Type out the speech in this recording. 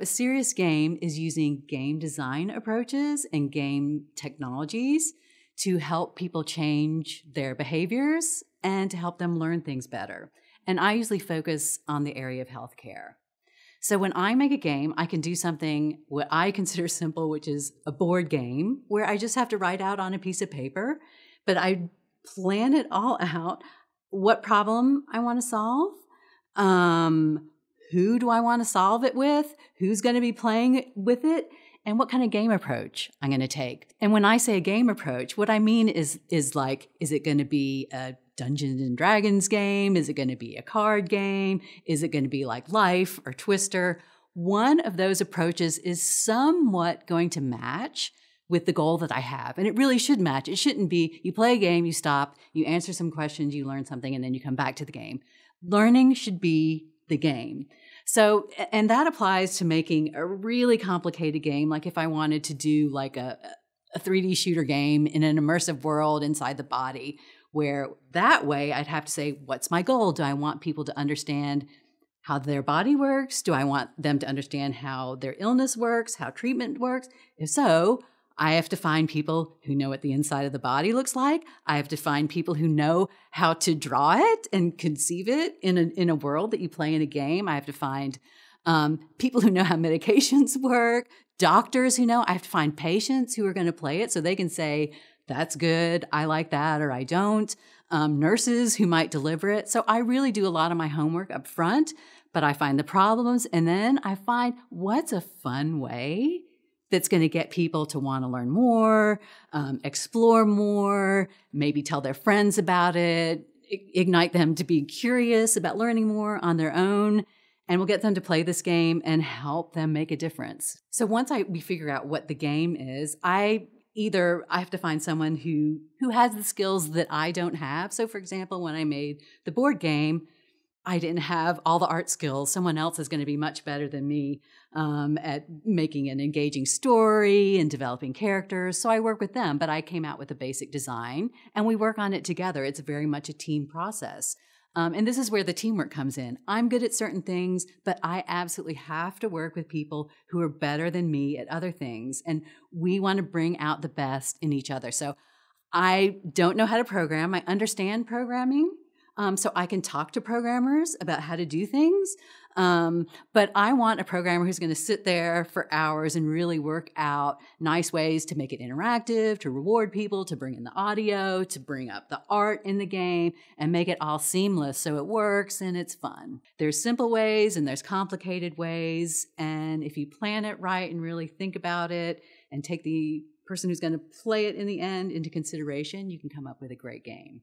A serious game is using game design approaches and game technologies to help people change their behaviors and to help them learn things better. And I usually focus on the area of healthcare. So when I make a game, I can do something what I consider simple, which is a board game, where I just have to write out on a piece of paper, but I plan it all out what problem I want to solve, um, who do I want to solve it with? Who's going to be playing with it? And what kind of game approach I'm going to take. And when I say a game approach, what I mean is is like is it going to be a Dungeons and Dragons game? Is it going to be a card game? Is it going to be like Life or Twister? One of those approaches is somewhat going to match with the goal that I have. And it really should match. It shouldn't be you play a game, you stop, you answer some questions, you learn something, and then you come back to the game. Learning should be the game. So, and that applies to making a really complicated game. Like if I wanted to do like a, a 3D shooter game in an immersive world inside the body, where that way I'd have to say, what's my goal? Do I want people to understand how their body works? Do I want them to understand how their illness works, how treatment works? If so, I have to find people who know what the inside of the body looks like. I have to find people who know how to draw it and conceive it in a, in a world that you play in a game. I have to find um, people who know how medications work, doctors who know. I have to find patients who are going to play it so they can say, that's good, I like that, or I don't. Um, nurses who might deliver it. So I really do a lot of my homework up front, but I find the problems and then I find what's a fun way that's going to get people to want to learn more, um, explore more, maybe tell their friends about it, ignite them to be curious about learning more on their own, and we'll get them to play this game and help them make a difference. So once I we figure out what the game is, I either I have to find someone who who has the skills that I don't have. So for example, when I made the board game, I didn't have all the art skills. Someone else is going to be much better than me um, at making an engaging story and developing characters. So I work with them, but I came out with a basic design and we work on it together. It's very much a team process. Um, and this is where the teamwork comes in. I'm good at certain things, but I absolutely have to work with people who are better than me at other things. And we want to bring out the best in each other. So I don't know how to program. I understand programming um, so I can talk to programmers about how to do things. Um, but I want a programmer who's going to sit there for hours and really work out nice ways to make it interactive, to reward people, to bring in the audio, to bring up the art in the game, and make it all seamless so it works and it's fun. There's simple ways and there's complicated ways. And if you plan it right and really think about it and take the person who's going to play it in the end into consideration, you can come up with a great game.